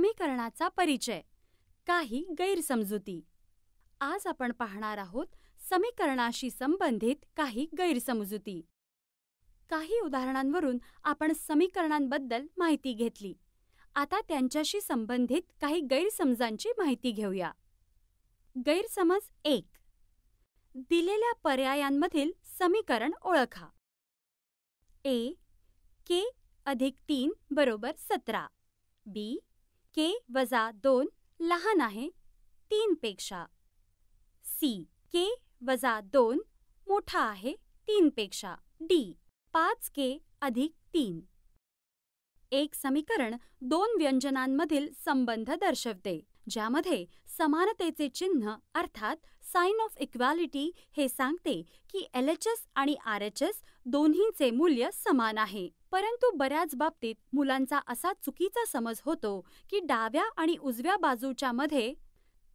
समीकरणाचा परिचय काही गैरसमजुती आज आपण पाहणार आहोत समीकरणाशी संबंधित काही गैरसमजुती काही उदाहरणांवरून आपण समीकरणांबद्दल माहिती घेतली आता त्यांच्याशी संबंधित काही गैरसमजांची माहिती घेऊया गैरसमज एक दिलेल्या पर्यायांमधील समीकरण ओळखा ए के अधिक तीन बरोबर सतरा बी के वजा दोन लहान आहे पेक्षा. सी के वजा दोन मोठा आहे पेक्षा. डी पाच के अधिक तीन एक समीकरण दोन व्यंजनांमधील संबंध दर्शवते ज्यामध्ये समानतेचे चिन्ह अर्थात साइन ऑफ इक्वॅलिटी हे सांगते की एल एच एस आणि आर एच एस दोन्हीचे मूल्य समान आहे परंतु बऱ्याच बाबतीत मुलांचा असा चुकीचा समज होतो की डाव्या आणि उजव्या बाजूच्या मध्ये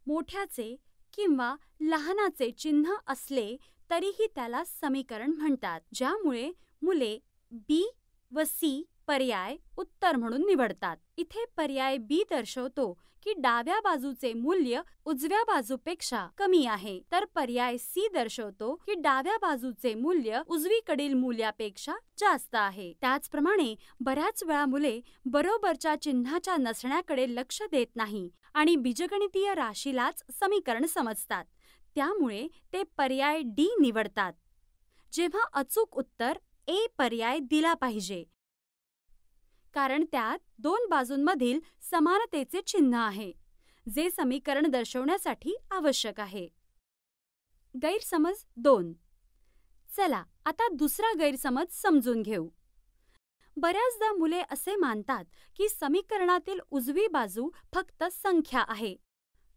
मोठ्याचे किंवा लहानाचे चिन्ह असले तरीही त्याला समीकरण म्हणतात ज्यामुळे मुले बी व सी पर्याय उत्तर म्हणून निवडतात इथे पर्याय बी दर्शवतो की डाव्या बाजूचे मूल्य उजव्या बाजूपेक्षा कमी आहे तर पर्याय सी दर्शवतो की डाव्या बाजूचे मूल्य उजवीकडील मूल्यापेक्षा जास्त आहे त्याचप्रमाणे बऱ्याच वेळा मुले बरोबरच्या चिन्हाच्या नसण्याकडे लक्ष देत नाही आणि बीजगणितीय राशीलाच समीकरण समजतात त्यामुळे ते पर्याय डी निवडतात जेव्हा अचूक उत्तर ए पर्याय दिला पाहिजे कारण त्यात दोन बाजूंमधील समानतेचे चिन्ह आहे जे समीकरण दर्शवण्यासाठी आवश्यक आहे गैरसमज दोन चला आता दुसरा गैरसमज समजून घेऊ बऱ्याचदा मुले असे मानतात की समीकरणातील उजवी बाजू फक्त संख्या आहे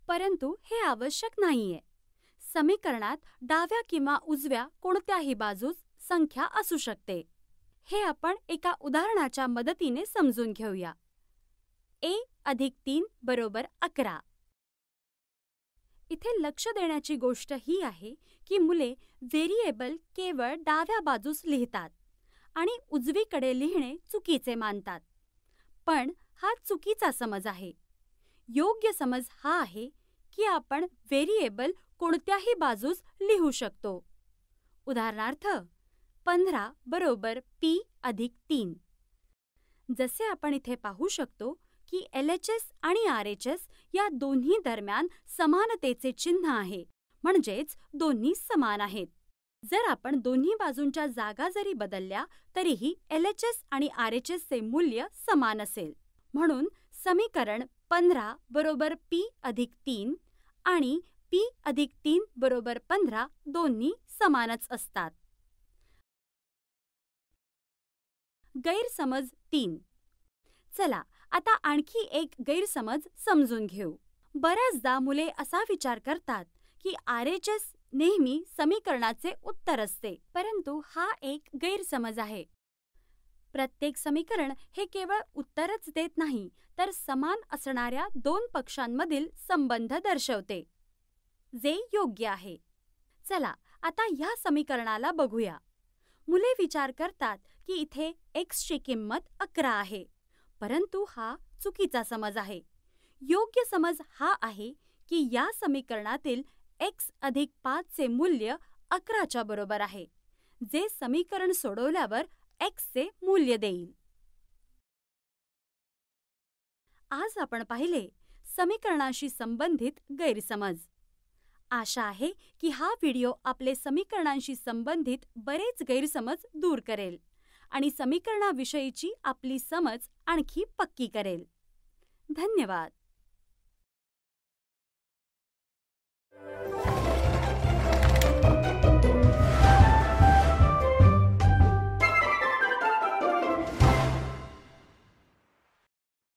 परंतु हे आवश्यक नाहीये समीकरणात डाव्या किंवा उजव्या कोणत्याही बाजूस संख्या असू शकते हे आपण एका उदाहरणाच्या मदतीने समजून घेऊया ए अधिक तीन बरोबर अकरा इथे लक्ष देण्याची गोष्ट ही आहे की मुले व्हेरिएबल केवळ डाव्या बाजूस लिहितात आणि उजवीकडे लिहिणे चुकीचे मानतात पण हा चुकीचा समज आहे योग्य समज हा आहे की आपण व्हेरिएबल कोणत्याही बाजूस लिहू शकतो उदाहरणार्थ पंधरा बरोबर पी अधिक तीन जसे आपण इथे पाहू शकतो की एल एच एस आणि आर एच एस या दोन्ही दरम्यान समानतेचे चिन्ह आहे म्हणजेच दोन्ही समान आहेत जर आपण दोन्ही बाजूंच्या जागा जरी बदलल्या तरीही एल एच एस आणि आर एच एसचे मूल्य समान असेल म्हणून समीकरण पंधरा बरोबर पी अधिक तीन आणि पी अधिक तीन बरोबर पंधरा दोन्ही समानच असतात गैरसमज तीन चला आता आणखी एक गैरसमज समजून घेऊ बऱ्याचदा मुले असा विचार करतात की आर एच एस नेहमी समीकरणाचे उत्तर असते परंतु हा एक गैरसमज आहे प्रत्येक समीकरण हे केवळ उत्तरच देत नाही तर समान असणाऱ्या दोन पक्षांमधील संबंध दर्शवते जे योग्य आहे चला आता ह्या समीकरणाला बघूया मुले विचार करतात की इथे एक्सची किंमत अकरा आहे परंतु हा चुकीचा समज आहे योग्य समज हा आहे की या समीकरणातील एक्स अधिक पाचचे मूल्य अकराच्या बरोबर आहे जे समीकरण सोडवल्यावर एक्सचे मूल्य देईल आज आपण पाहिले समीकरणाशी संबंधित गैरसमज आशा आहे की हा व्हिडिओ आपले समीकरणांशी संबंधित बरेच गैरसमज दूर करेल आणि समीकरणाविषयीची आपली समज आणखी पक्की करेल धन्यवाद